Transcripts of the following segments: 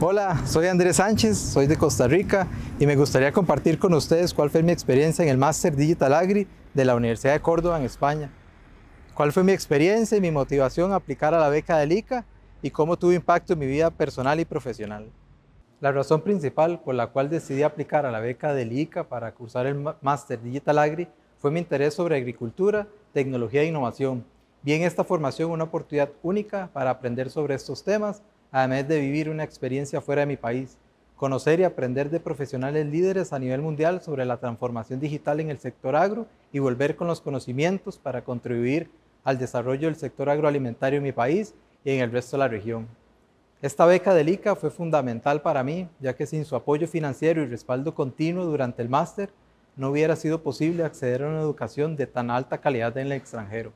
Hola, soy Andrés Sánchez, soy de Costa Rica y me gustaría compartir con ustedes cuál fue mi experiencia en el Máster Digital Agri de la Universidad de Córdoba en España. Cuál fue mi experiencia y mi motivación a aplicar a la beca del ICA y cómo tuvo impacto en mi vida personal y profesional. La razón principal por la cual decidí aplicar a la beca del ICA para cursar el Máster Digital Agri fue mi interés sobre agricultura, tecnología e innovación. Vi en esta formación una oportunidad única para aprender sobre estos temas además de vivir una experiencia fuera de mi país, conocer y aprender de profesionales líderes a nivel mundial sobre la transformación digital en el sector agro y volver con los conocimientos para contribuir al desarrollo del sector agroalimentario en mi país y en el resto de la región. Esta beca del ICA fue fundamental para mí, ya que sin su apoyo financiero y respaldo continuo durante el máster, no hubiera sido posible acceder a una educación de tan alta calidad en el extranjero.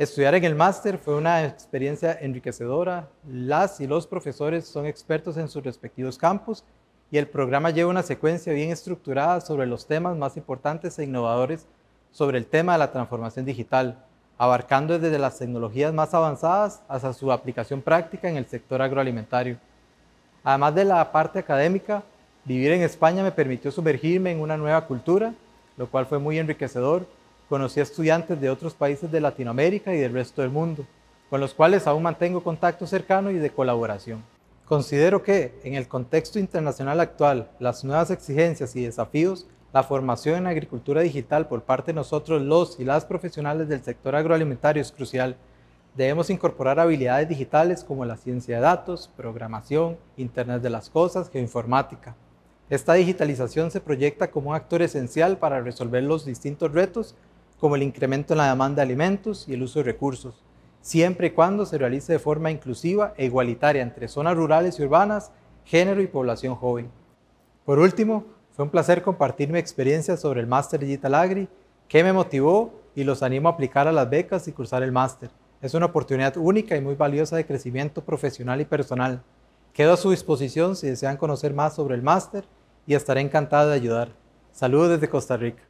Estudiar en el máster fue una experiencia enriquecedora. Las y los profesores son expertos en sus respectivos campos y el programa lleva una secuencia bien estructurada sobre los temas más importantes e innovadores sobre el tema de la transformación digital, abarcando desde las tecnologías más avanzadas hasta su aplicación práctica en el sector agroalimentario. Además de la parte académica, vivir en España me permitió sumergirme en una nueva cultura, lo cual fue muy enriquecedor conocí a estudiantes de otros países de Latinoamérica y del resto del mundo, con los cuales aún mantengo contacto cercano y de colaboración. Considero que, en el contexto internacional actual, las nuevas exigencias y desafíos, la formación en agricultura digital por parte de nosotros los y las profesionales del sector agroalimentario es crucial. Debemos incorporar habilidades digitales como la ciencia de datos, programación, Internet de las Cosas, geoinformática. Esta digitalización se proyecta como un actor esencial para resolver los distintos retos como el incremento en la demanda de alimentos y el uso de recursos, siempre y cuando se realice de forma inclusiva e igualitaria entre zonas rurales y urbanas, género y población joven. Por último, fue un placer compartir mi experiencia sobre el Máster Digital Agri, que me motivó y los animo a aplicar a las becas y cursar el máster. Es una oportunidad única y muy valiosa de crecimiento profesional y personal. Quedo a su disposición si desean conocer más sobre el máster y estaré encantado de ayudar. Saludos desde Costa Rica.